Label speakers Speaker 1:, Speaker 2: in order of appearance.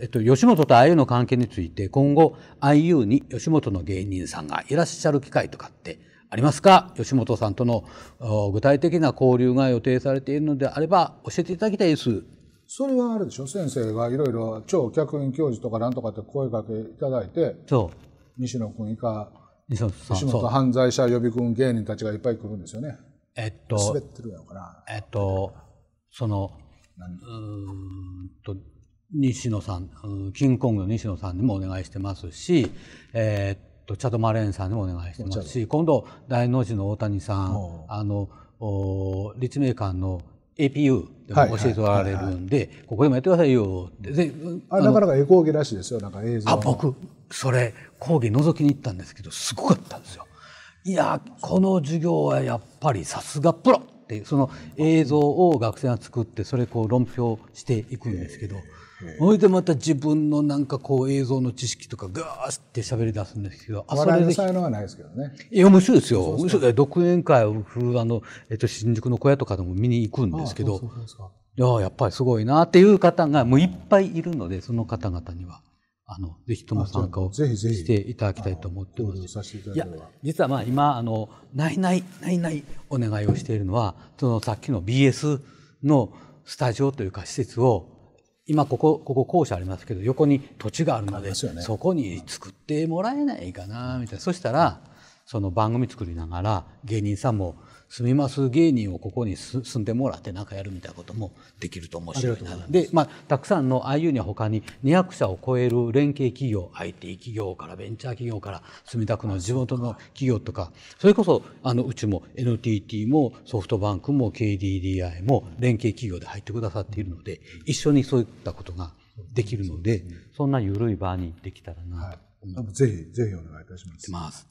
Speaker 1: えっと、吉本と IU の関係について今後 IU に吉本の芸人さんがいらっしゃる機会とかってありますか吉本さんとの具体的な交流が予定されているのであれば教えていただきたいです。
Speaker 2: それはあるでしょ先生がいろいろ超客員教授とかなんとかって声
Speaker 1: かけいただいて
Speaker 2: 西野君以下吉本犯罪者予備軍芸人たちがいっぱい来るんですよね。
Speaker 1: えっと滑っ
Speaker 2: てるやろかな。
Speaker 1: えっとその
Speaker 2: うん
Speaker 1: と西野さん、キングコングの西野さんにもお願いしてますし、えー、っと、チャド・マレーンさんにもお願いしてますし、今度、大の字の大谷さん、あの、お立命館の APU でも教えておられるんで、はいはいはい、ここでもやってくださいよって。あなかなか絵講義らしいですよ、なんか映像。あ、僕、それ、講義覗きに行ったんですけど、すごかったんですよ。いや、この授業はやっぱりさすがプロっていうその映像を学生が作ってそれこう論評していくんですけどそれでまた自分のなんかこう映像の知識とかガーって喋り出すんですけどあそれで才
Speaker 2: 能はないですけどねいや
Speaker 1: 面白いですよ面白独演会をあの、えっと、新宿の小屋とかでも見に行くんですけどいややっぱりすごいなっていう方がもういっぱいいるのでその方々には。あのぜひとも参加をしていただきたいと思ってますいや実はまあ今あのないないないないお願いをしているのはそのさっきの BS のスタジオというか施設を今ここここ校舎ありますけど横に土地があるので、ね、そこに作ってもらえないかなみたいなそしたらその番組作りながら芸人さんも住みます芸人をここに住んでもらってなんかやるみたいなこともできると面白いなで、まあ、たくさんの IU には他に200社を超える連携企業 IT 企業からベンチャー企業から墨田区の地元の企業とかそれこそあのうちも NTT もソフトバンクも KDDI も連携企業で入ってくださっているので一緒にそういったことができるので、そんな緩い場にできたらなと。はい、ぜひぜひお願いいたします。ます